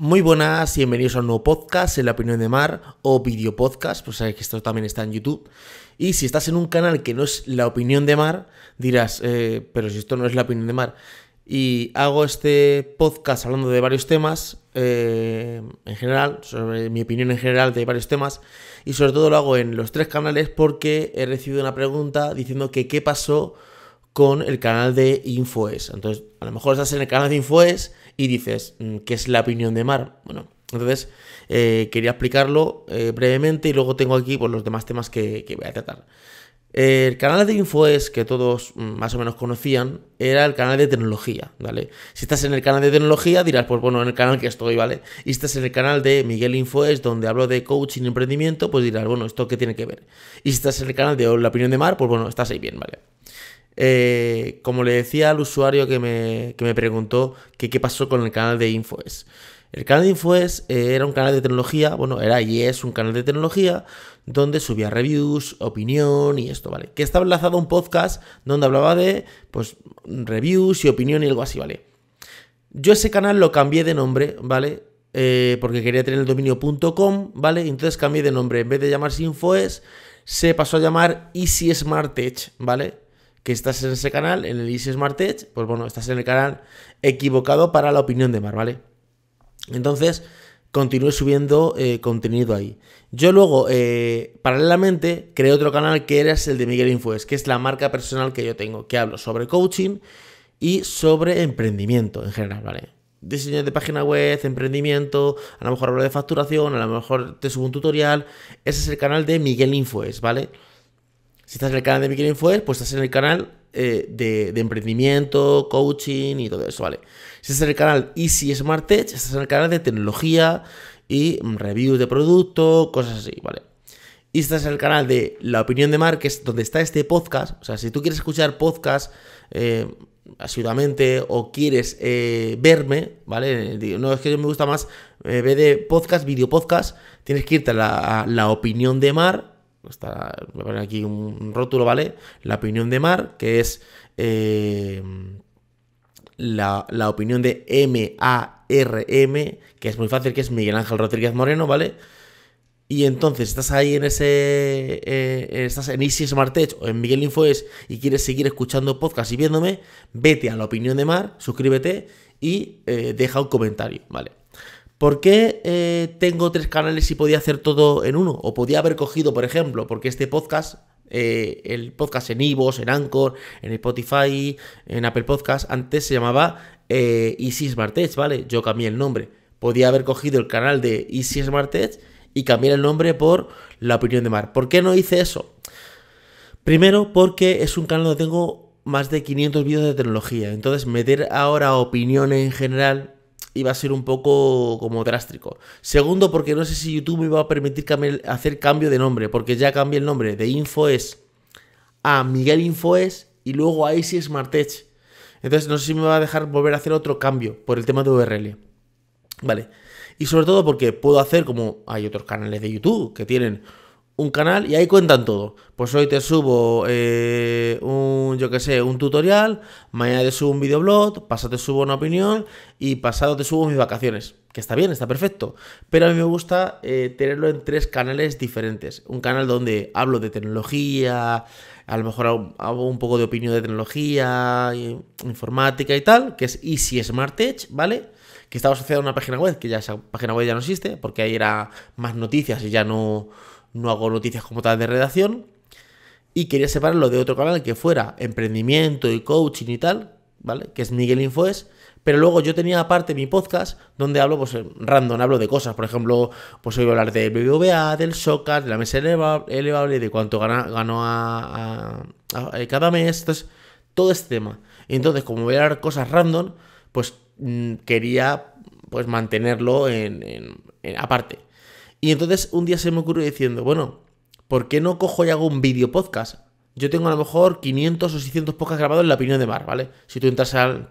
Muy buenas y bienvenidos a un nuevo podcast, en la opinión de Mar, o video podcast, pues sabéis que esto también está en YouTube. Y si estás en un canal que no es la opinión de Mar, dirás, eh, pero si esto no es la opinión de Mar. Y hago este podcast hablando de varios temas, eh, en general, sobre mi opinión en general de varios temas, y sobre todo lo hago en los tres canales porque he recibido una pregunta diciendo que qué pasó con el canal de Infoes. Entonces, a lo mejor estás en el canal de Infoes y dices, mm, ¿qué es la opinión de Mar? Bueno, entonces eh, quería explicarlo eh, brevemente y luego tengo aquí pues, los demás temas que, que voy a tratar. El canal de InfoES que todos mm, más o menos conocían era el canal de tecnología, ¿vale? Si estás en el canal de tecnología dirás, pues bueno, en el canal que estoy, ¿vale? Y estás en el canal de Miguel InfoES donde hablo de coaching y emprendimiento, pues dirás, bueno, ¿esto qué tiene que ver? Y si estás en el canal de La Opinión de Mar, pues bueno, estás ahí bien, ¿vale? Eh, como le decía al usuario que me, preguntó que qué pasó con el canal de Infoes. El canal de Infoes eh, era un canal de tecnología, bueno, era y es un canal de tecnología donde subía reviews, opinión y esto, ¿vale? Que estaba enlazado a un podcast donde hablaba de, pues, reviews y opinión y algo así, ¿vale? Yo ese canal lo cambié de nombre, ¿vale? Eh, porque quería tener el dominio.com, ¿vale? Entonces cambié de nombre, en vez de llamarse Infoes, se pasó a llamar Easy Smart Tech, ¿vale? que estás en ese canal, en el Easy Smart Edge, pues bueno, estás en el canal equivocado para la opinión de Mar, ¿vale? Entonces, continúe subiendo eh, contenido ahí. Yo luego, eh, paralelamente, creé otro canal que era el de Miguel Infoes, que es la marca personal que yo tengo, que hablo sobre coaching y sobre emprendimiento en general, ¿vale? Diseño de página web, emprendimiento, a lo mejor hablo de facturación, a lo mejor te subo un tutorial. Ese es el canal de Miguel Infoes, ¿vale? Si estás en el canal de Miguel Infoel, pues estás en el canal eh, de, emprendimiento, coaching y todo eso, ¿vale? Si estás en el canal Easy Smart Tech, estás en el canal de tecnología y mm, reviews de producto, cosas así, ¿vale? Y estás en el canal de La Opinión de Mar, que es donde está este podcast. O sea, si tú quieres escuchar podcast eh, asiduamente o quieres eh, verme, ¿vale? No, es que me gusta más ver de podcast, video podcast. Tienes que irte a la Opinión de Mar Está, voy aquí un, rótulo, ¿vale? La opinión de Mar, que es eh, la, opinión de M-A-R-M, que es muy fácil, que es Miguel Ángel Rodríguez Moreno, ¿vale? Y entonces estás ahí en ese. Eh, estás en Easy Smart Tech o en Miguel Infoes y quieres seguir escuchando podcast y viéndome, vete a la opinión de Mar, suscríbete y eh, deja un comentario, ¿vale? ¿Por qué eh, tengo tres canales y podía hacer todo en uno? O podía haber cogido, por ejemplo, porque este podcast, eh, el podcast en Ivos, en Anchor, en Spotify, en Apple Podcast, antes se llamaba eh, Easy Smart Edge, ¿vale? Yo cambié el nombre. Podía haber cogido el canal de Easy Smart Edge y cambiar el nombre por La Opinión de Mar. ¿Por qué no hice eso? Primero, porque es un canal donde tengo más de 500 vídeos de tecnología. Entonces, meter ahora opinión en general iba a ser un poco como drástico. Segundo, porque no sé si YouTube me va a permitir hacer cambio de nombre, porque ya cambié el nombre de Infoes a Miguel Infoes y luego a Easy SmartTech. Entonces no sé si me va a dejar volver a hacer otro cambio por el tema de URL. Vale. Y sobre todo porque puedo hacer como hay otros canales de YouTube que tienen un canal y ahí cuentan todo. Pues hoy te subo eh, un, yo que sé, un tutorial, mañana te subo un videoblog, pasado te subo una opinión y pasado te subo mis vacaciones. Que está bien, está perfecto. Pero a mí me gusta eh, tenerlo en tres canales diferentes. Un canal donde hablo de tecnología, a lo mejor hago un poco de opinión de tecnología, informática y tal, que es Easy Smart Edge, ¿vale? Que estaba asociado a una página web, que ya esa página web ya no existe, porque ahí era más noticias y ya no no hago noticias como tal de redacción. Y quería separarlo de otro canal que fuera emprendimiento y coaching y tal, ¿vale? Que es Miguel Infoes. Pero luego yo tenía aparte mi podcast donde hablo, pues, random, hablo de cosas. Por ejemplo, pues hoy voy a hablar de BBVA, del Soccer, de la mesa elevable, de cuánto ganó eh, cada mes. todo este tema. Entonces, como voy a hablar cosas random, pues mm, quería pues mantenerlo en aparte. Y entonces un día se me ocurrió diciendo, bueno, ¿por qué no cojo y hago un vídeo podcast? Yo tengo a lo mejor 500 o 600 podcasts grabados en la opinión de Mar, ¿vale? Si tú entras al,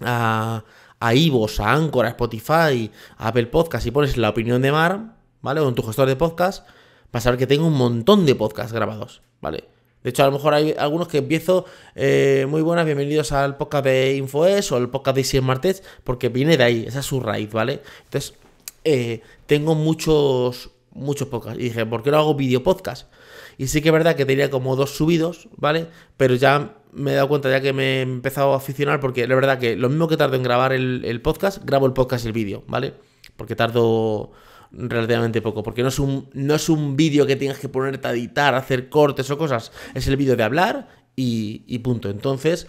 a, a a Anchor, a Spotify, a Apple Podcasts y pones la opinión de Mar, ¿vale? O en tu gestor de podcast, vas a ver que tengo un montón de podcasts grabados, ¿vale? De hecho, a lo mejor hay algunos que empiezo eh, muy buenas, bienvenidos al podcast de InfoES o al podcast de Isi Martes, porque viene de ahí, esa es su raíz, ¿vale? Entonces, eh, tengo muchos, muchos podcasts. Y dije, ¿por qué no hago video podcast? Y sí que es verdad que tenía como dos subidos, ¿vale? Pero ya me he dado cuenta ya que me he empezado a aficionar porque la verdad que lo mismo que tardo en grabar el, podcast, grabo el podcast y el vídeo, ¿vale? Porque tardo relativamente poco, porque no es un, no es un vídeo que tengas que ponerte a editar, hacer cortes o cosas, es el vídeo de hablar y, y punto. Entonces,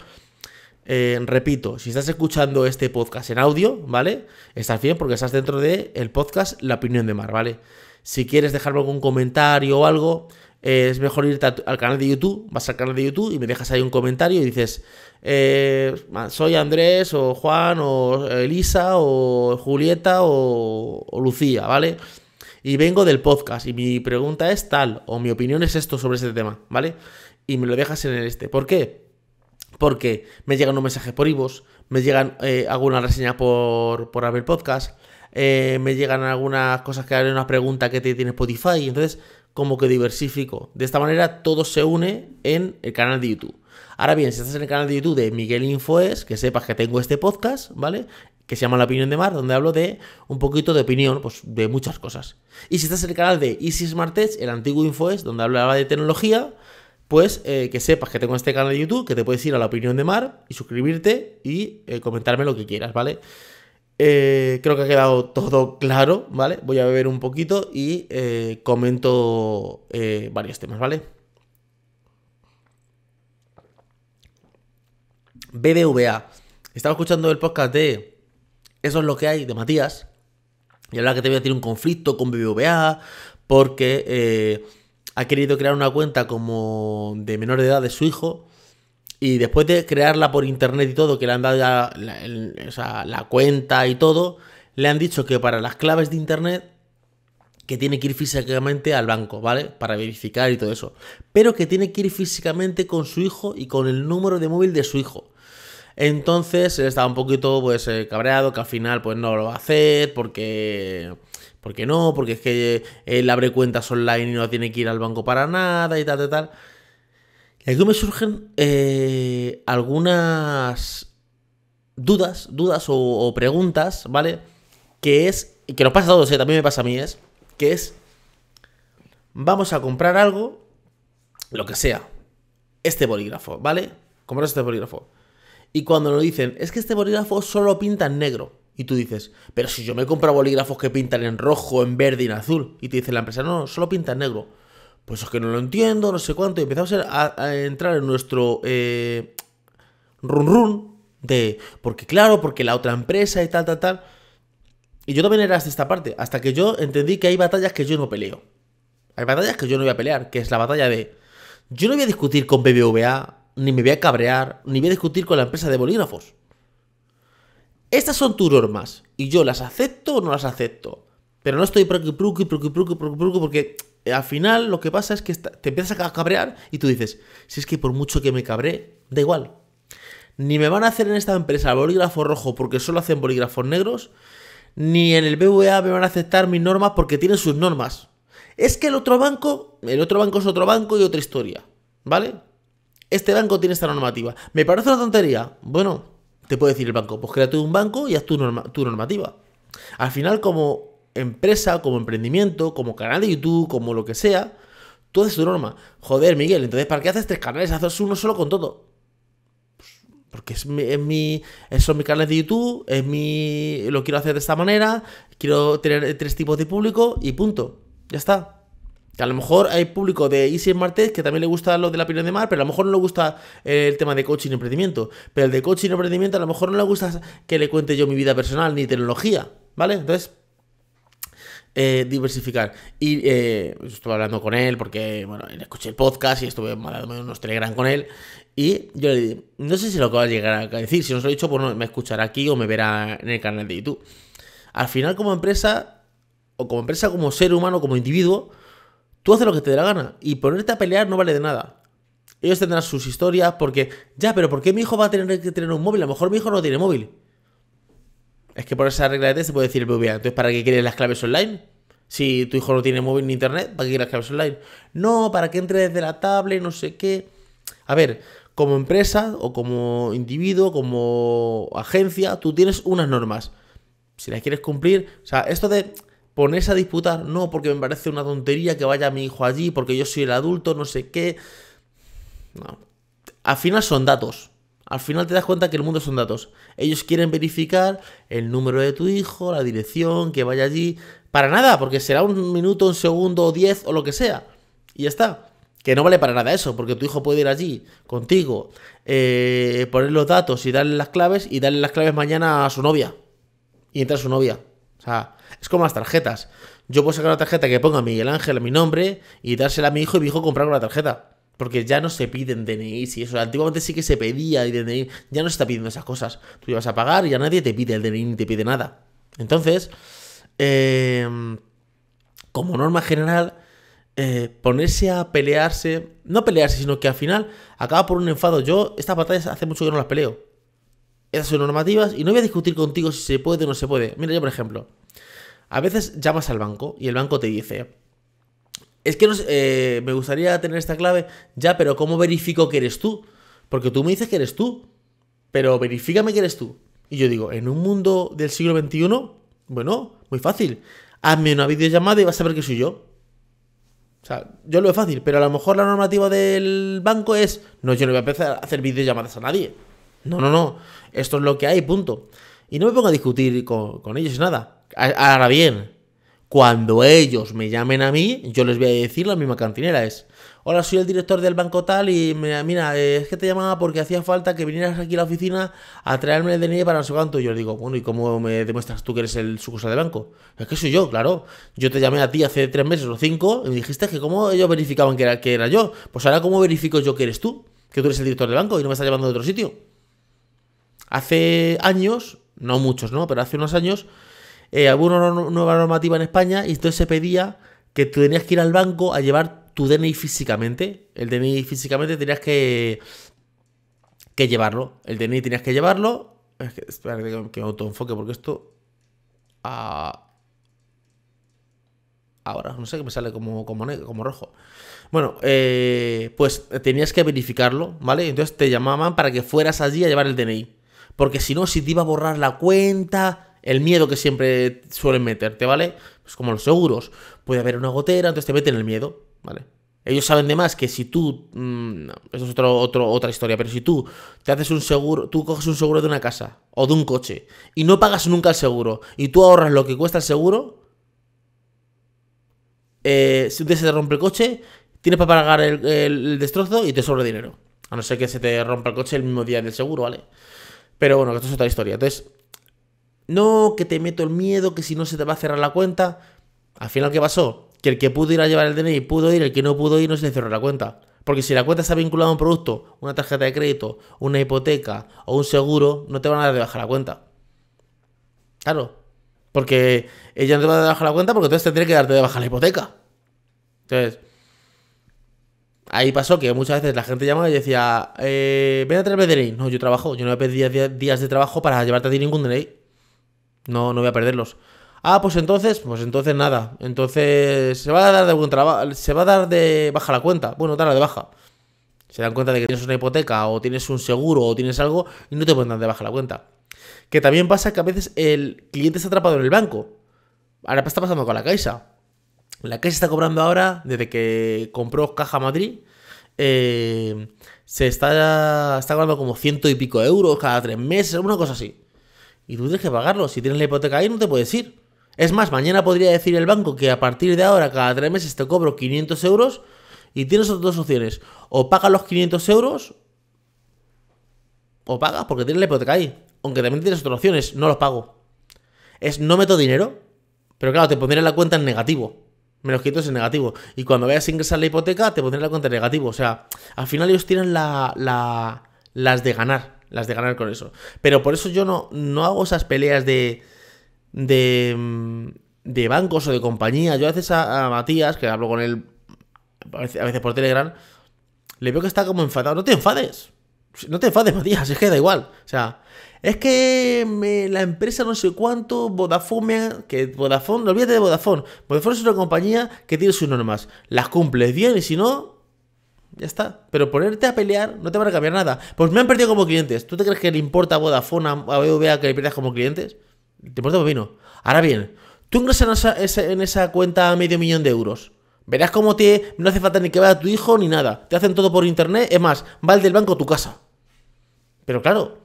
eh, repito, si estás escuchando este podcast en audio, ¿vale? Estás bien porque estás dentro del el podcast La Opinión de Mar, ¿vale? Si quieres dejarme algún comentario o algo, eh, es mejor irte al canal de YouTube, vas al canal de YouTube y me dejas ahí un comentario y dices, eh, soy Andrés o Juan o Elisa o Julieta o, o Lucía, ¿vale? Y vengo del podcast y mi pregunta es tal o mi opinión es esto sobre este tema, ¿vale? Y me lo dejas en el este. ¿Por qué? porque me llegan un mensaje por Ivos, me llegan algunas eh, alguna reseña por, por Podcast, eh, me llegan algunas cosas que haré una pregunta que te tiene Spotify, entonces como que diversifico. De esta manera todo se une en el canal de YouTube. Ahora bien, si estás en el canal de YouTube de Miguel Infoes, que sepas que tengo este podcast, ¿vale? Que se llama La Opinión de Mar, donde hablo de un poquito de opinión, pues de muchas cosas. Y si estás en el canal de Easy Smart el antiguo Infoes, donde hablaba de tecnología, pues eh, que sepas que tengo este canal de YouTube, que te puedes ir a la opinión de Mar y suscribirte y eh, comentarme lo que quieras, ¿vale? Eh, creo que ha quedado todo claro, ¿vale? Voy a beber un poquito y comento varios temas, ¿vale? BBVA. Estaba escuchando el podcast de Eso es lo que hay de Matías. Y ahora que te voy a tener un conflicto con BBVA porque ha querido crear una cuenta como de menor de edad de su hijo. Y después de crearla por internet y todo, que le han dado ya la, la cuenta y todo, le han dicho que para las claves de internet que tiene que ir físicamente al banco, ¿vale? Para verificar y todo eso. Pero que tiene que ir físicamente con su hijo y con el número de móvil de su hijo. Entonces él estaba un poquito pues eh, cabreado que al final pues no lo va a hacer porque porque no, porque es que eh, él abre cuentas online y no tiene que ir al banco para nada y tal, tal, tal. Y aquí me surgen eh, algunas dudas, dudas o, preguntas, ¿vale? Que es, que nos pasa a todos, eh, también me pasa a mí, es, que es, vamos a comprar algo, lo que sea, este bolígrafo, ¿vale? Comprar este bolígrafo. Y cuando nos dicen, es que este bolígrafo solo pinta en negro. Y tú dices, pero si yo me compro bolígrafos que pintan en rojo, en verde y en azul. Y te dice la empresa, no, solo pinta en negro. Pues es que no lo entiendo, no sé cuánto. Y empezamos a, entrar en nuestro eh, run run de, porque claro, porque la otra empresa y tal, tal, tal. Y yo también era hasta esta parte, hasta que yo entendí que hay batallas que yo no peleo. Hay batallas que yo no voy a pelear, que es la batalla de, yo no voy a discutir con BBVA, ni me voy a cabrear, ni voy a discutir con la empresa de bolígrafos. Estas son tus normas y yo las acepto o no las acepto. Pero no estoy porque porque proqui porque porque al final lo que pasa es que te empiezas a cabrear y tú dices, si es que por mucho que me cabré, da igual. Ni me van a hacer en esta empresa bolígrafo rojo porque solo hacen bolígrafos negros, ni en el BVA me van a aceptar mis normas porque tienen sus normas. Es que el otro banco, el otro banco es otro banco y otra historia, ¿vale? Este banco tiene esta normativa. ¿Me parece una tontería? Bueno, te puede decir el banco, pues créate un banco y haz tu, norma, tu normativa. Al final, como empresa, como emprendimiento, como canal de YouTube, como lo que sea, tú es tu norma. Joder, Miguel, entonces, ¿para qué haces tres canales? Haces uno solo con todo. porque es es mi, son mis canales de YouTube, es mi, lo quiero hacer de esta manera, quiero tener tres tipos de público y punto. Ya está. Que a lo mejor hay público de Easy martes que también le gusta lo de la pirámide de mar, pero a lo mejor no le gusta el tema de coaching y emprendimiento. Pero el de coaching y emprendimiento a lo mejor no le gusta que le cuente yo mi vida personal ni tecnología, ¿vale? Entonces, eh, diversificar. Y eh, estuve hablando con él porque, bueno, escuché el podcast y estuve mandándome unos Telegram con él. Y yo le dije, no sé si lo que va a llegar a decir, si no os lo he dicho, pues me escuchará aquí o me verá en el canal de YouTube. Al final, como empresa, o como empresa, como ser humano, como individuo, Tú haces lo que te dé la gana y ponerte a pelear no vale de nada. Ellos tendrán sus historias porque, ya, pero ¿por qué mi hijo va a tener que tener un móvil? A lo mejor mi hijo no tiene móvil. Es que por esa regla de test se puede decir el Entonces, ¿para qué quieres las claves online? Si tu hijo no tiene móvil ni internet, ¿para qué quieres las claves online? No, para que entre desde la tablet, no sé qué. A ver, como empresa o como individuo, como agencia, tú tienes unas normas. Si las quieres cumplir, o sea, esto de ¿Pones a disputar, no, porque me parece una tontería que vaya mi hijo allí, porque yo soy el adulto, no sé qué. No. Al final son datos. Al final te das cuenta que el mundo son datos. Ellos quieren verificar el número de tu hijo, la dirección, que vaya allí. Para nada, porque será un minuto, un segundo, diez o lo que sea. Y ya está. Que no vale para nada eso, porque tu hijo puede ir allí contigo, eh, poner los datos y darle las claves y darle las claves mañana a su novia. Y entra su novia. O sea, es como las tarjetas. Yo puedo sacar una tarjeta que ponga Miguel Ángel a mi nombre y dársela a mi hijo y mi hijo comprar una tarjeta. Porque ya no se piden dni y eso. Antiguamente sí que se pedía y DNI. Ya no se está pidiendo esas cosas. Tú ibas a pagar y ya nadie te pide el DNI ni te pide nada. Entonces, em, como norma general, eh, ponerse a pelearse, no pelearse, sino que al final acaba por un enfado. Yo estas batallas hace mucho que no las peleo. Esas son normativas y no voy a discutir contigo si se puede o no se puede. Mira, yo por ejemplo, a veces llamas al banco y el banco te dice, es que no eh, me gustaría tener esta clave, ya, pero ¿cómo verifico que eres tú? Porque tú me dices que eres tú, pero verifícame que eres tú. Y yo digo, en un mundo del siglo XXI, bueno, muy fácil. Hazme una videollamada y vas a ver que soy yo. O sea, yo lo veo fácil, pero a lo mejor la normativa del banco es, no, yo no voy a empezar a hacer videollamadas a nadie. No, no, no. Esto es lo que hay, punto. Y no me pongo a discutir con, con ellos nada. Ahora bien, cuando ellos me llamen a mí, yo les voy a decir la misma cantinera. Es, hola, soy el director del banco tal y mira, eh, es que te llamaba porque hacía falta que vinieras aquí a la oficina a traerme el DNI para no sé cuánto. Y yo les digo, bueno, ¿y cómo me demuestras tú que eres el sucursal del banco? Es que soy yo, claro. Yo te llamé a ti hace tres meses o cinco y me dijiste que cómo ellos verificaban que era, que era yo. Pues ahora, ¿cómo verifico yo que eres tú? Que tú eres el director del banco y no me estás llamando de otro sitio. Hace años, no muchos, ¿no? Pero hace unos años eh, alguna una nueva normativa en España y entonces se pedía que tú tenías que ir al banco a llevar tu DNI físicamente. El DNI físicamente tenías que, que llevarlo. El DNI tenías que llevarlo. Es que, espera que, autoenfoque porque esto. Ah, ahora, no sé, que me sale como, como, rojo. Bueno, eh, pues tenías que verificarlo, ¿vale? Entonces te llamaban para que fueras allí a llevar el DNI. Porque si no, si te iba a borrar la cuenta, el miedo que siempre suelen meterte, ¿vale? Pues como los seguros, puede haber una gotera, entonces te meten el miedo, ¿vale? Ellos saben de más que si tú. Mm, eso es otra historia, pero si tú te haces un seguro. Tú coges un seguro de una casa o de un coche y no pagas nunca el seguro y tú ahorras lo que cuesta el seguro. Eh, si un se te rompe el coche, tienes para pagar el, el destrozo y te sobra dinero. A no ser que se te rompa el coche el mismo día del seguro, ¿vale? Pero bueno, esto es otra historia. Entonces, no, que te meto el miedo, que si no se te va a cerrar la cuenta. Al final, ¿qué pasó? Que el que pudo ir a llevar el DNI pudo ir, el que no pudo ir no se le cerró la cuenta. Porque si la cuenta está vinculada a un producto, una tarjeta de crédito, una hipoteca o un seguro, no te van a dar de baja la cuenta. Claro. Porque ella no te va a dar de baja la cuenta porque entonces tendría que darte de baja la hipoteca. Entonces, ahí pasó que muchas veces la gente llamaba y decía, eh, ven a traerme DNI. No, yo trabajo, yo no me a 10 días de trabajo para llevarte a ti ningún DNI. No, no voy a perderlos. Ah, pues entonces, pues entonces nada. Entonces se va a dar de buen trabajo, se va a dar de baja la cuenta. Bueno, darla de baja. Se dan cuenta de que tienes una hipoteca o tienes un seguro o tienes algo y no te pueden dar de baja la cuenta. Que también pasa que a veces el cliente está atrapado en el banco. Ahora está pasando con la Caixa. La Caixa está cobrando ahora desde que compró Caja Madrid. Eh, se está, está cobrando como ciento y pico euros cada tres meses, una cosa así. Y tú tienes que pagarlo. Si tienes la hipoteca ahí, no te puedes ir. Es más, mañana podría decir el banco que a partir de ahora, cada tres meses, te cobro 500 euros y tienes otras dos opciones. O pagas los 500 euros o pagas porque tienes la hipoteca ahí. Aunque también tienes otras opciones, no los pago. Es no meto dinero, pero claro, te pondré la cuenta en negativo. Menos quito en negativo. Y cuando vayas a ingresar la hipoteca, te pondré la cuenta en negativo. O sea, al final ellos tienen la, la, las de ganar las de ganar con eso. Pero por eso yo no, no hago esas peleas de, de, mm, de bancos o de compañías. Yo a veces a, Matías, que hablo con él a veces, por Telegram, le veo que está como enfadado. No te enfades. No te enfades, Matías, es que da igual. O sea, es que mm, eh, la empresa no sé cuánto, Vodafone, que Vodafone, no olvides de Vodafone. Vodafone es una compañía que tiene sus normas. Las cumples bien y si no, ya está. Pero ponerte a pelear no te va a cambiar nada. Pues me han perdido como clientes. ¿Tú te crees que le importa a Vodafone, a BBVA que le pierdas como clientes? Te importa vino. Ahora bien, tú ingresas en esa, cuenta medio millón de euros. Verás cómo te. No hace falta ni que vaya tu hijo ni nada. Te hacen todo por internet. Es más, va el del banco a tu casa. Pero claro,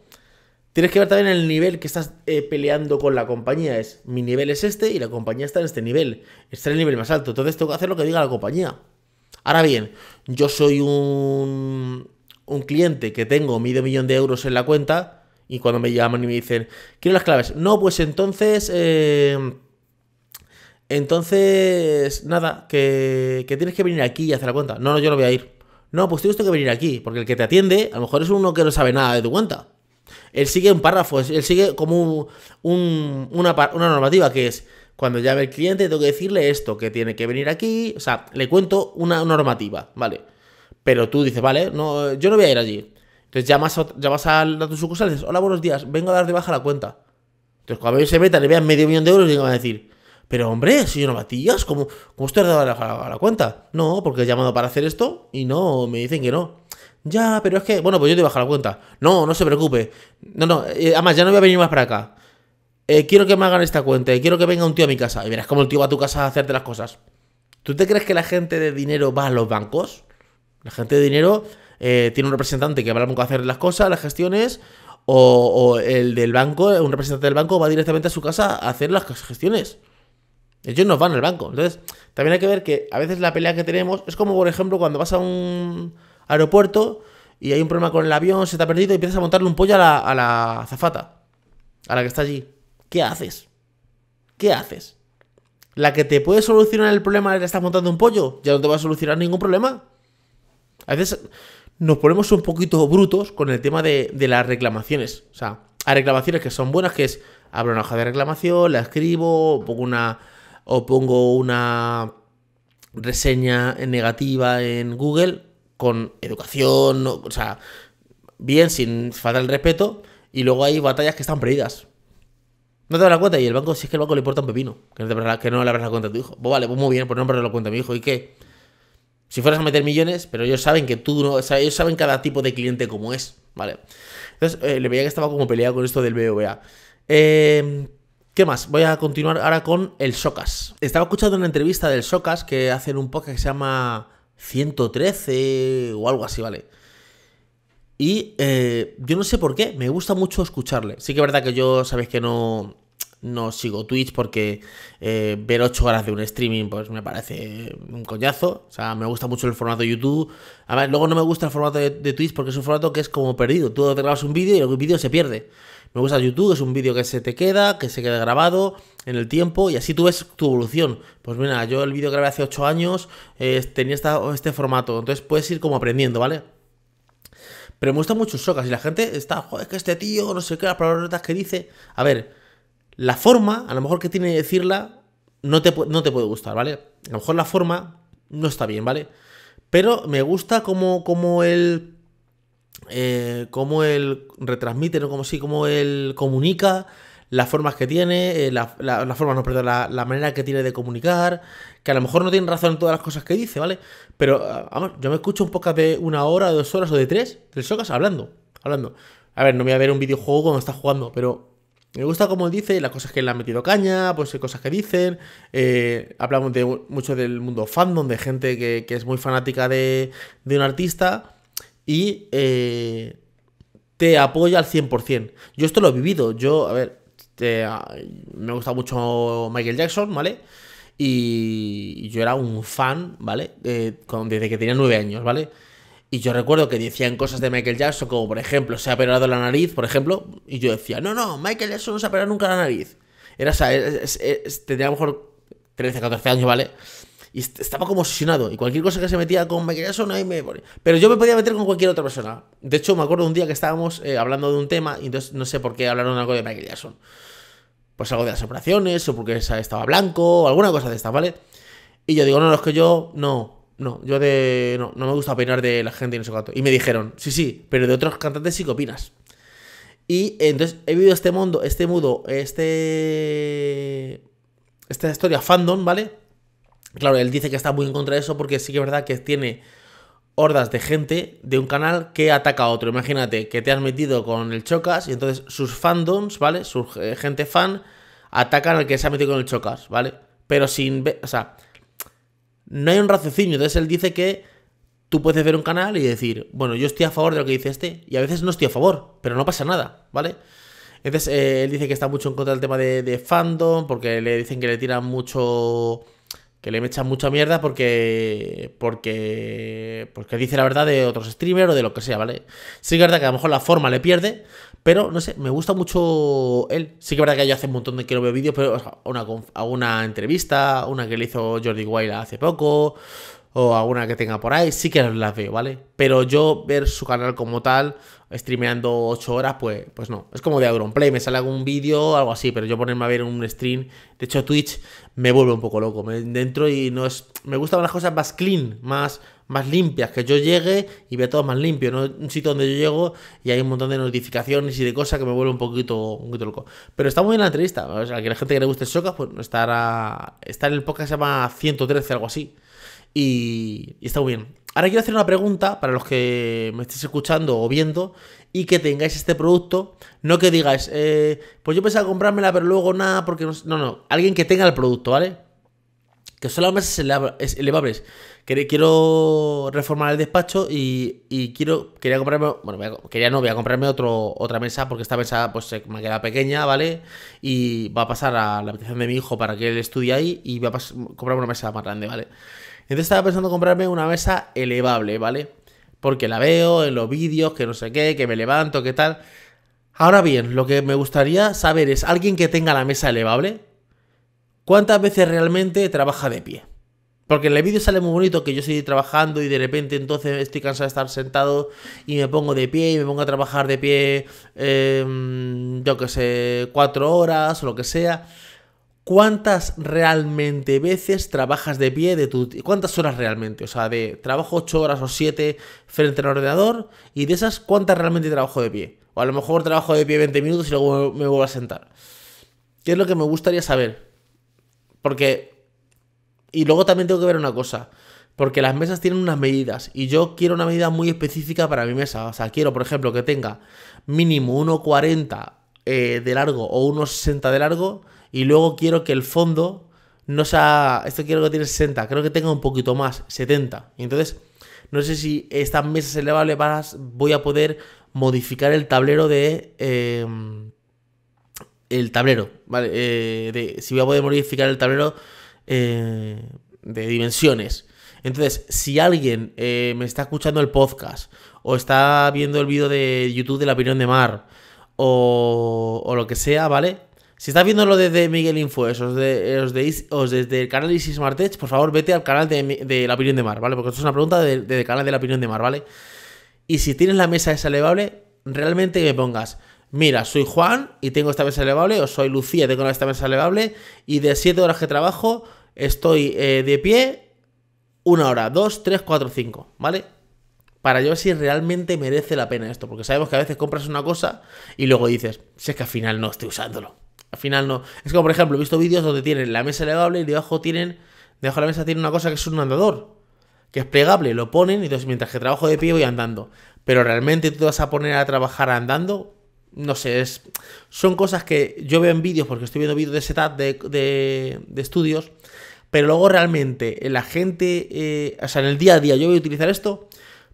tienes que ver también el nivel que estás eh, peleando con la compañía. Es mi nivel es este y la compañía está en este nivel. Está en el nivel más alto. Entonces tengo que hacer lo que diga la compañía. Ahora bien, yo soy un, cliente que tengo medio millón de euros en la cuenta y cuando me llaman y me dicen, quiero las claves. No, pues entonces... Eh, entonces, nada, que, que, tienes que venir aquí y hacer la cuenta. No, no, yo no voy a ir. No, pues tienes que venir aquí, porque el que te atiende, a lo mejor es uno que no sabe nada de tu cuenta. Él sigue un párrafo, él sigue como un, una normativa que es, cuando llame el cliente, tengo que decirle esto, que tiene que venir aquí. O sea, le cuento una normativa, ¿vale? Pero tú dices, vale, no, yo no voy a ir allí. Entonces llamas a, llamas a, tu sucursal y dices, hola, buenos días, vengo a dar de baja la cuenta. Entonces cuando ellos se metan le vean medio millón de euros y van a decir, pero hombre, señor Matías, ¿cómo, cómo usted ha dado la, la, la, cuenta? No, porque he llamado para hacer esto y no, me dicen que no. Ya, pero es que, bueno, pues yo te bajo la cuenta. No, no se preocupe. No, no, eh, además ya no voy a venir más para acá. Eh, quiero que me hagan esta cuenta, eh, quiero que venga un tío a mi casa. Y verás cómo el tío va a tu casa a hacerte las cosas. ¿Tú te crees que la gente de dinero va a los bancos? La gente de dinero eh, tiene un representante que va al banco a hacer las cosas, las gestiones, o, el del banco, un representante del banco va directamente a su casa a hacer las gestiones. Ellos no van al banco. Entonces, también hay que ver que a veces la pelea que tenemos es como, por ejemplo, cuando vas a un aeropuerto y hay un problema con el avión, se te ha perdido y empiezas a montarle un pollo a la, a la azafata, a la que está allí. ¿qué haces? ¿Qué haces? ¿La que te puede solucionar el problema de que estás montando un pollo? Ya no te va a solucionar ningún problema. A veces nos ponemos un poquito brutos con el tema de, las reclamaciones. O sea, hay reclamaciones que son buenas, que es abro una hoja de reclamación, la escribo, pongo una. o pongo una reseña negativa en Google con educación, o sea, bien, sin faltar el respeto, y luego hay batallas que están perdidas. No te das la cuenta. Y el banco, si es que el banco le importa un pepino, que no, te, que no le abras la cuenta a tu hijo. Pues vale, pues muy bien, por pues no abres la cuenta a mi hijo. ¿Y qué? Si fueras a meter millones, pero ellos saben que tú no. ellos saben cada tipo de cliente como es, ¿vale? Entonces, eh, le veía que estaba como peleado con esto del BBVA. Em, ¿Qué más? Voy a continuar ahora con el Socas. Estaba escuchando una entrevista del Socas que hacen un podcast que se llama 113 o algo así, ¿vale? Y eh, yo no sé por qué, me gusta mucho escucharle. Sí que es verdad que yo, sabéis que no, no sigo Twitch porque eh, ver 8 horas de un streaming pues me parece un coñazo. O sea, me gusta mucho el formato de YouTube. ver, luego no me gusta el formato de, Twitch porque es un formato que es como perdido. Tú te grabas un vídeo y el vídeo se pierde. Me gusta YouTube, es un vídeo que se te queda, que se queda grabado en el tiempo y así tú ves tu evolución. Pues mira, yo el vídeo que grabé hace 8 años eh, tenía este formato. Entonces puedes ir como aprendiendo, ¿vale? Pero me gusta mucho socas y la gente está, joder, que este tío, no sé qué, las palabras que dice. A ver, la forma, a lo mejor que tiene de decirla, no te, no te puede gustar, ¿vale? A lo mejor la forma no está bien, ¿vale? Pero me gusta como, como él. Eh, como él retransmite, ¿no? Como si, como él comunica las formas que tiene, eh, la, las formas, no, perdón, la, manera que tiene de comunicar, que a lo mejor no tiene razón en todas las cosas que dice, ¿vale? Pero, ah, vamos, yo me escucho un poco de una hora, dos horas o de tres, tres horas hablando, hablando. A ver, no me voy a ver un videojuego cuando está jugando, pero me gusta como dice, las cosas que le ha metido caña, pues eh, cosas que dicen. Eh, hablamos de mucho del mundo fandom, de gente que, es muy fanática de, un artista y te apoya al 100%. Yo esto lo he vivido, yo, a ver, este, me me gustado mucho Michael Jackson, ¿vale? Y yo era un fan, ¿vale? desde que tenía nueve años, ¿vale? Y yo recuerdo que decían cosas de Michael Jackson, como por ejemplo, se ha operado la nariz, por ejemplo, y yo decía, no, no, Michael Jackson no se ha operado nunca la nariz. Era, o sea, a lo mejor 13, 14 años, ¿vale? Y estaba como obsesionado. Y cualquier cosa que se metía con Michael Jackson, ahí me ponía. Pero yo me podía meter con cualquier otra persona. De hecho, me acuerdo un día que estábamos eh, hablando de un tema, y entonces no sé por qué hablaron algo de Michael Jackson. Pues algo de las operaciones, o porque estaba blanco, o alguna cosa de esta, ¿vale? Y yo digo, no, no, es que yo, no, no, yo de. No, me gusta opinar de la gente y no sé cuánto. Y me dijeron, sí, sí, pero de otros cantantes sí que opinas. Y entonces he vivido este mundo, este mudo, este. Esta historia fandom, ¿vale? Claro, él dice que está muy en contra de eso porque sí que es verdad que tiene hordas de gente de un canal que ataca a otro. Imagínate que te has metido con el Chocas y entonces sus fandoms, ¿vale? Sus eh, gente fan atacan al que se ha metido con el Chocas, ¿vale? Pero sin... O sea, no hay un raciocinio. Entonces él dice que tú puedes ver un canal y decir, bueno, yo estoy a favor de lo que dice este y a veces no estoy a favor, pero no pasa nada, ¿vale? Entonces eh, él dice que está mucho en contra del tema de, de fandom porque le dicen que le tiran mucho que le echan mucha mierda porque, porque, porque dice la verdad de otros streamers o de lo que sea, ¿vale? Sí que es verdad que a lo mejor la forma le pierde, pero no sé, me gusta mucho él. Sí que es verdad que yo hace un montón de que no veo vídeos, pero una, una, entrevista, una que le hizo Jordi Guayla hace poco, o alguna que tenga por ahí, sí que las veo, ¿vale? Pero yo ver su canal como tal, streameando 8 horas, pues, pues no. Es como de play me sale algún vídeo, algo así, pero yo ponerme a ver un stream, de hecho Twitch me vuelve un poco loco. dentro y no es. Me gustan las cosas más clean, más, más limpias, que yo llegue y vea todo más limpio, no un sitio donde yo llego y hay un montón de notificaciones y de cosas que me vuelve un poquito, un poquito loco. Pero está muy bien la entrevista, o que la gente que le guste el Socas, pues estará, estar en el podcast se llama 113, algo así y, está muy bien. Ahora quiero hacer una pregunta para los que me estéis escuchando o viendo y que tengáis este producto. No que digáis, eh, pues yo pensaba comprármela, pero luego nada, porque no. No, no. Alguien que tenga el producto, ¿vale? Que son las mesas elevables. Quiero reformar el despacho y, quiero. Quería comprarme. Bueno, quería no, voy a comprarme otro, otra mesa porque esta mesa pues me queda pequeña, ¿vale? Y va a pasar a la habitación de mi hijo para que él estudie ahí y voy a comprarme una mesa más grande, ¿vale? Entonces estaba pensando comprarme una mesa elevable, ¿vale? Porque la veo en los vídeos, que no sé qué, que me levanto, que tal. Ahora bien, lo que me gustaría saber es, alguien que tenga la mesa elevable, ¿cuántas veces realmente trabaja de pie? Porque en el vídeo sale muy bonito que yo estoy trabajando y de repente entonces estoy cansado de estar sentado y me pongo de pie y me pongo a trabajar de pie, em, yo que sé, cuatro horas o lo que sea. ¿Cuántas realmente veces trabajas de pie de tu... ¿Cuántas horas realmente? O sea, de trabajo 8 horas o 7 frente al ordenador y de esas, ¿cuántas realmente trabajo de pie? O a lo mejor trabajo de pie 20 minutos y luego me vuelvo a sentar. ¿Qué es lo que me gustaría saber? Porque... Y luego también tengo que ver una cosa. Porque las mesas tienen unas medidas y yo quiero una medida muy específica para mi mesa. O sea, quiero, por ejemplo, que tenga mínimo 1,40 eh, de largo o 1,60 de largo y luego quiero que el fondo no sea. Esto quiero que tiene 60, creo que tenga un poquito más, 70. Y entonces, no sé si estas mesas elevables voy a poder modificar el tablero de. Em, el tablero, ¿vale? Eh, de, si voy a poder modificar el tablero eh, de dimensiones. Entonces, si alguien eh, me está escuchando el podcast, o está viendo el vídeo de YouTube de la opinión de Mar, o, o, lo que sea, ¿vale? Si estás viéndolo desde Miguel Infoes o, os desde el canal Isis Martech, por favor vete al canal de, La Opinión de Mar, ¿vale? Porque esto es una pregunta del de, canal de La Opinión de Mar, ¿vale? Y si tienes la mesa esa elevable, realmente me pongas, mira, soy Juan y tengo esta mesa elevable, o soy Lucía y tengo esta mesa elevable, y de 7 horas que trabajo, estoy eh, de pie una hora, dos, tres, cuatro, cinco, ¿vale? Para yo ver si realmente merece la pena esto, porque sabemos que a veces compras una cosa y luego dices, si es que al final no estoy usándolo al final no. Es como, por ejemplo, he visto vídeos donde tienen la mesa elevable y debajo tienen, debajo de la mesa tienen una cosa que es un andador, que es plegable, lo ponen y entonces mientras que trabajo de pie voy andando. Pero realmente tú vas a poner a trabajar andando, no sé, es, son cosas que yo veo en vídeos porque estoy viendo vídeos de setup de, estudios, pero luego realmente la gente, eh, o sea, en el día a día yo voy a utilizar esto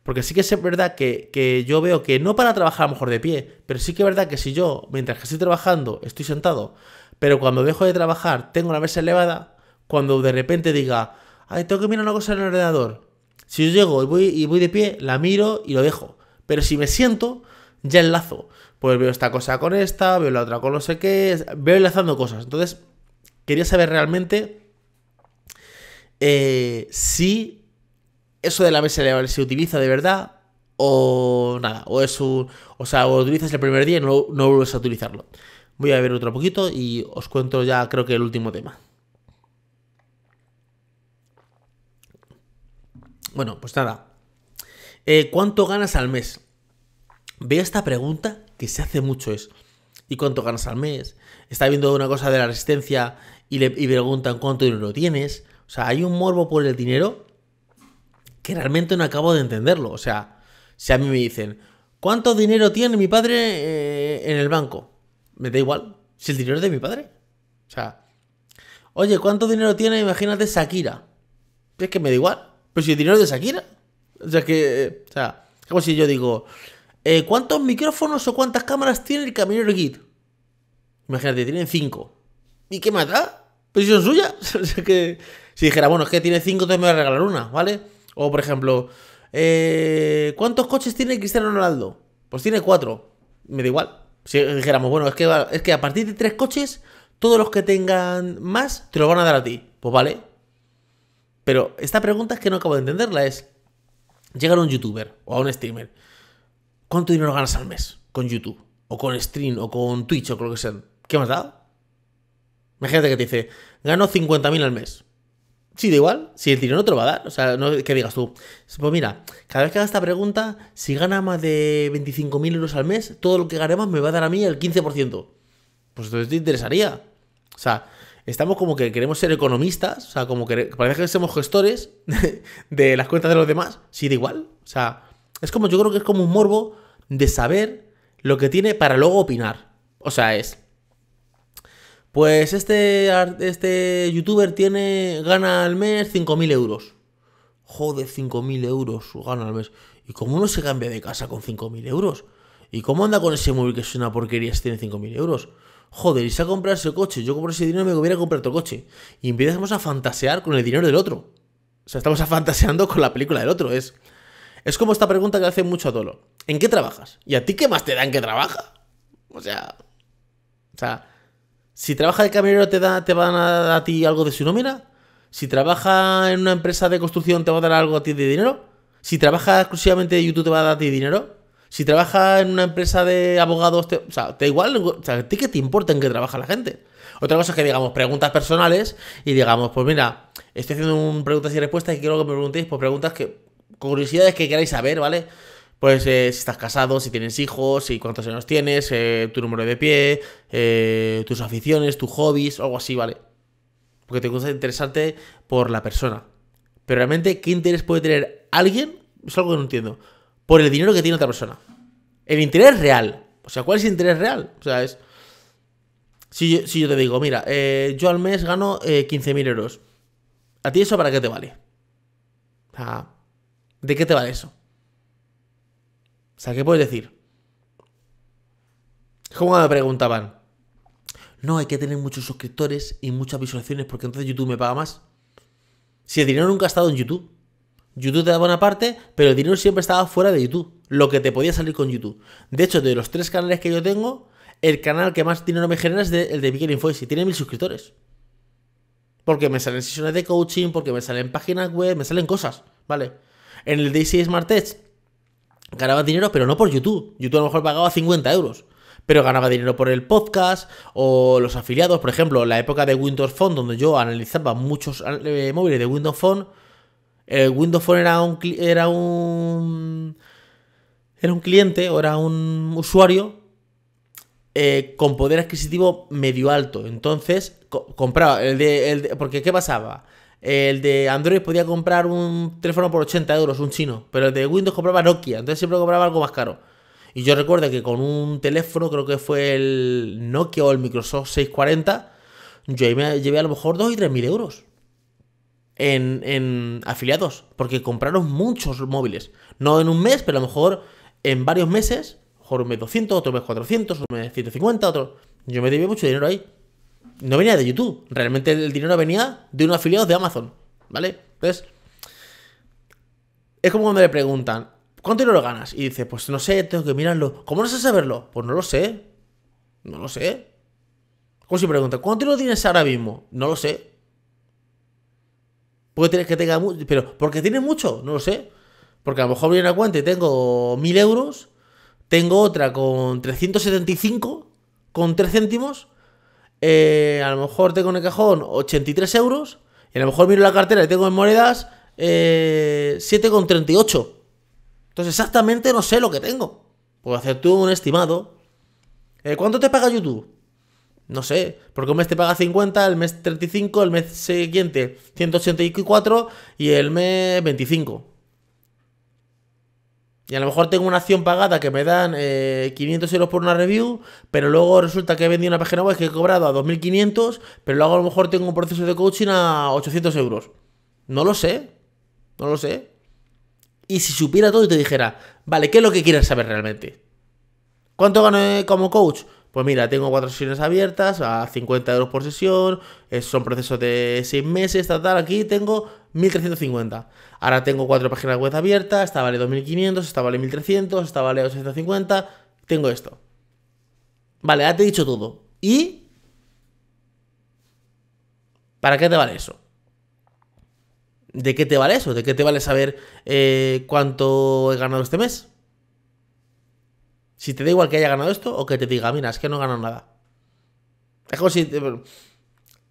porque sí que es verdad que, yo veo que no para trabajar a lo mejor de pie, pero sí que es verdad que si yo, mientras que estoy trabajando, estoy sentado, pero cuando dejo de trabajar tengo la mesa elevada, cuando de repente diga, ay, tengo que mirar una cosa en el ordenador. Si yo llego y voy, y voy de pie, la miro y lo dejo. Pero si me siento, ya enlazo. Pues veo esta cosa con esta, veo la otra con no sé qué, veo enlazando cosas. Entonces, quería saber realmente eh, si eso de la mesa se utiliza de verdad o nada, o es un, o sea, lo utilizas el primer día y no, no vuelves a utilizarlo. Voy a ver otro poquito y os cuento ya creo que el último tema. Bueno, pues nada. Eh, ¿Cuánto ganas al mes? ve esta pregunta que se hace mucho es. ¿Y cuánto ganas al mes? Está viendo una cosa de la resistencia y le y preguntan cuánto dinero tienes. O sea, hay un morbo por el dinero que realmente no acabo de entenderlo. O sea, si a mí me dicen, ¿cuánto dinero tiene mi padre eh, en el banco? Me da igual, si el dinero es de mi padre. O sea, oye, ¿cuánto dinero tiene, imagínate, Shakira? Es que me da igual, pero si el dinero es de Shakira. O sea, que, eh, o sea, como si yo digo, eh, ¿cuántos micrófonos o cuántas cámaras tiene el camionero Git? Imagínate, tienen cinco. ¿Y qué me da? Pues son suyas. o sea, que si dijera, bueno, es que tiene cinco, entonces me voy a regalar una, ¿vale? O por ejemplo, eh, ¿cuántos coches tiene Cristiano Ronaldo? Pues tiene cuatro. Me da igual. Si dijéramos, bueno, es que, es que a partir de tres coches, todos los que tengan más te lo van a dar a ti. Pues vale. Pero esta pregunta es que no acabo de entenderla. Es, llegar a un youtuber o a un streamer. ¿Cuánto dinero ganas al mes con YouTube? O con stream, o con Twitch, o con lo que sea. ¿Qué más da? dado? Imagínate que te dice, gano 50.000 al mes. Sí, da igual, si el dinero no te lo va a dar. O sea, no, que digas tú, pues mira, cada vez que haga esta pregunta, si gana más de 25.000 euros al mes, todo lo que gane más me va a dar a mí el 15%. Pues entonces te interesaría. O sea, estamos como que queremos ser economistas, o sea, como que parece que somos gestores de las cuentas de los demás. Sí, da igual. O sea, es como, yo creo que es como un morbo de saber lo que tiene para luego opinar. O sea, es, pues este, este youtuber tiene, gana al mes 5.000 euros. Joder, 5.000 euros su gana al mes. ¿Y cómo uno se cambia de casa con 5.000 euros? ¿Y cómo anda con ese móvil que es una porquería si tiene 5.000 euros? Joder, y se ha comprado ese coche. Yo compro ese dinero me hubiera comprado otro coche. Y empezamos a fantasear con el dinero del otro. O sea, estamos a fantaseando con la película del otro. Es, es como esta pregunta que hace mucho a Tolo. ¿En qué trabajas? ¿Y a ti qué más te dan que trabaja? O sea... O sea... Si trabaja de camionero te, da, te van a dar a ti algo de su nómina. Si trabaja en una empresa de construcción te va a dar algo a ti de dinero. Si trabaja exclusivamente de YouTube te va a dar a ti dinero. Si trabaja en una empresa de abogados, te, o sea, te igual, o sea, a ti que te importa en qué trabaja la gente. Otra cosa es que digamos preguntas personales y digamos, pues mira, estoy haciendo un preguntas y respuestas y quiero que me preguntéis por pues preguntas que curiosidades que queráis saber, ¿vale? pues eh, si estás casado, si tienes hijos, si cuántos años tienes, eh, tu número de pie, eh, tus aficiones, tus hobbies, algo así, ¿vale? Porque te gusta interesarte por la persona. Pero realmente, ¿qué interés puede tener alguien? Es algo que no entiendo. Por el dinero que tiene otra persona. El interés real. O sea, ¿cuál es el interés real? O sea, es... Si yo, te digo, mira, yo al mes gano 15.000 euros. ¿A ti eso para qué te vale? O sea, ¿De qué te vale eso? O sea, ¿qué puedes decir? Es como me preguntaban, no, hay que tener muchos suscriptores y muchas visualizaciones porque entonces YouTube me paga más. Si el dinero nunca ha estado en YouTube. YouTube te da buena parte, pero el dinero siempre estaba fuera de YouTube. Lo que te podía salir con YouTube. De hecho, de los tres canales que yo tengo, el canal que más dinero me genera es el de Miguel Info. y tiene mil suscriptores. Porque me salen sesiones de coaching, porque me salen páginas web, me salen cosas, ¿vale? En el DC Smart Edge Ganaba dinero, pero no por YouTube. YouTube a lo mejor pagaba 50 euros. Pero ganaba dinero por el podcast o los afiliados. Por ejemplo, la época de Windows Phone, donde yo analizaba muchos eh, móviles de Windows Phone, el Windows Phone era un, era un, era un cliente o era un usuario eh, con poder adquisitivo medio alto. Entonces, compraba el de, el Porque, ¿qué pasaba? El de Android podía comprar un teléfono por 80 euros, un chino, pero el de Windows compraba Nokia, entonces siempre compraba algo más caro. Y yo recuerdo que con un teléfono, creo que fue el Nokia o el Microsoft 640, yo ahí me llevé a lo mejor 2 y 3 mil euros en, afiliados, porque compraron muchos móviles. No en un mes, pero a lo mejor en varios meses, mejor un mes 200, otro mes 400, otro mes 150, otro... Yo me llevé mucho dinero ahí no venía de YouTube. Realmente el dinero venía de unos afiliados de Amazon. ¿Vale? Entonces, es como cuando le preguntan, ¿cuánto dinero ganas? Y dice, pues no sé, tengo que mirarlo. ¿Cómo no sé saberlo? Pues no lo sé. No lo sé. Como si pregunta ¿cuánto dinero tienes ahora mismo? No lo sé. Puede tienes que tenga mucho, pero qué tienes mucho, no lo sé. Porque a lo mejor viene una cuenta y tengo 1000 euros, tengo otra con 375, con 3 céntimos, eh, a lo mejor tengo en el cajón 83 euros, y a lo mejor miro la cartera y tengo en monedas eh, 7,38. Entonces exactamente no sé lo que tengo. Puedo hacer tú un estimado. Eh, ¿Cuánto te paga YouTube? No sé, porque un mes te paga 50, el mes 35, el mes siguiente 184 y el mes 25. Y a lo mejor tengo una acción pagada que me dan 500 eh, euros por una review, pero luego resulta que he vendido una página web que he cobrado a 2.500, pero luego a lo mejor tengo un proceso de coaching a 800 euros. No lo sé. No lo sé. Y si supiera todo y te dijera, vale, ¿qué es lo que quieres saber realmente? ¿Cuánto gano eh, como coach? Pues mira, tengo cuatro sesiones abiertas a 50 euros por sesión, eh, son procesos de 6 meses, tal, tal. Aquí tengo 1350. Ahora tengo cuatro páginas web abiertas, esta vale 2500, esta vale 1300, esta vale 850. Tengo esto. Vale, ya te he dicho todo. ¿Y? ¿Para qué te vale eso? ¿De qué te vale eso? ¿De qué te vale saber eh, cuánto he ganado este mes? Si te da igual que haya ganado esto o que te diga, mira, es que no he ganado nada. Es como si te,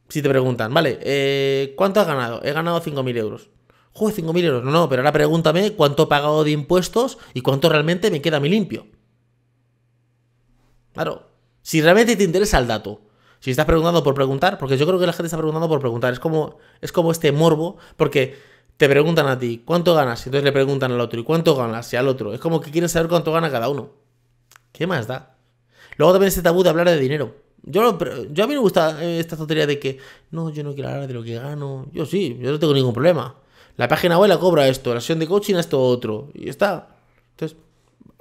si te preguntan, vale, eh, ¿cuánto has ganado? He ganado 5.000 euros. Joder, 5.000 euros. No, no, pero ahora pregúntame cuánto he pagado de impuestos y cuánto realmente me queda a mí limpio. Claro, si realmente te interesa el dato, si estás preguntando por preguntar, porque yo creo que la gente está preguntando por preguntar, es como, es como este morbo, porque te preguntan a ti, ¿cuánto ganas? Y entonces le preguntan al otro, ¿y cuánto ganas? Y al otro. Es como que quieren saber cuánto gana cada uno. ¿Qué más da? Luego también este tabú de hablar de dinero. Yo, yo a mí me gusta eh, esta tontería de que no, yo no quiero hablar de lo que gano. Yo sí, yo no tengo ningún problema. La página web la cobra esto, la sesión de coaching esto otro. Y está. Entonces,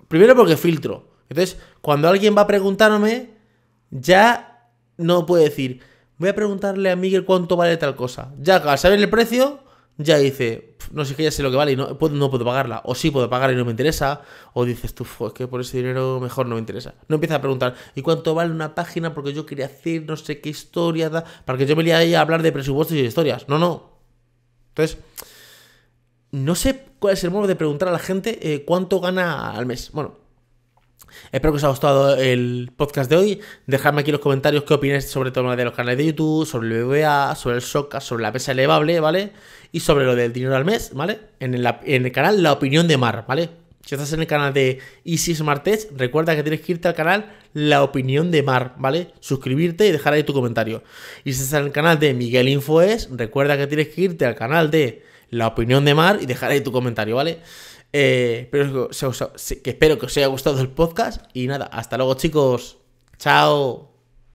primero porque filtro. Entonces, cuando alguien va a preguntarme, ya no puede decir, voy a preguntarle a Miguel cuánto vale tal cosa. Ya, al saber el precio, ya dice, no sé, qué, ya sé lo que vale y no puedo, no puedo pagarla. O sí puedo pagar y no me interesa. O dices tú, es que por ese dinero mejor no me interesa. No empieza a preguntar, ¿y cuánto vale una página? Porque yo quería hacer no sé qué historia, da, para que yo me ahí a hablar de presupuestos y historias. No, no. Entonces, no sé cuál es el modo de preguntar a la gente eh, cuánto gana al mes. Bueno, Espero que os haya gustado el podcast de hoy. Dejadme aquí en los comentarios qué opináis sobre todo de los canales de YouTube, sobre el BBA, sobre el SOCA, sobre la pesa elevable, ¿vale? Y sobre lo del dinero al mes, ¿vale? En el, canal La Opinión de Mar, ¿vale? Si estás en el canal de Easy Smart recuerda que tienes que irte al canal La Opinión de Mar, ¿vale? Suscribirte y dejar ahí tu comentario. Y si estás en el canal de Miguel Infoes, recuerda que tienes que irte al canal de La Opinión de Mar y dejar ahí tu comentario, ¿vale? Eh, pero que espero que os haya gustado el podcast. Y nada, hasta luego, chicos. Chao.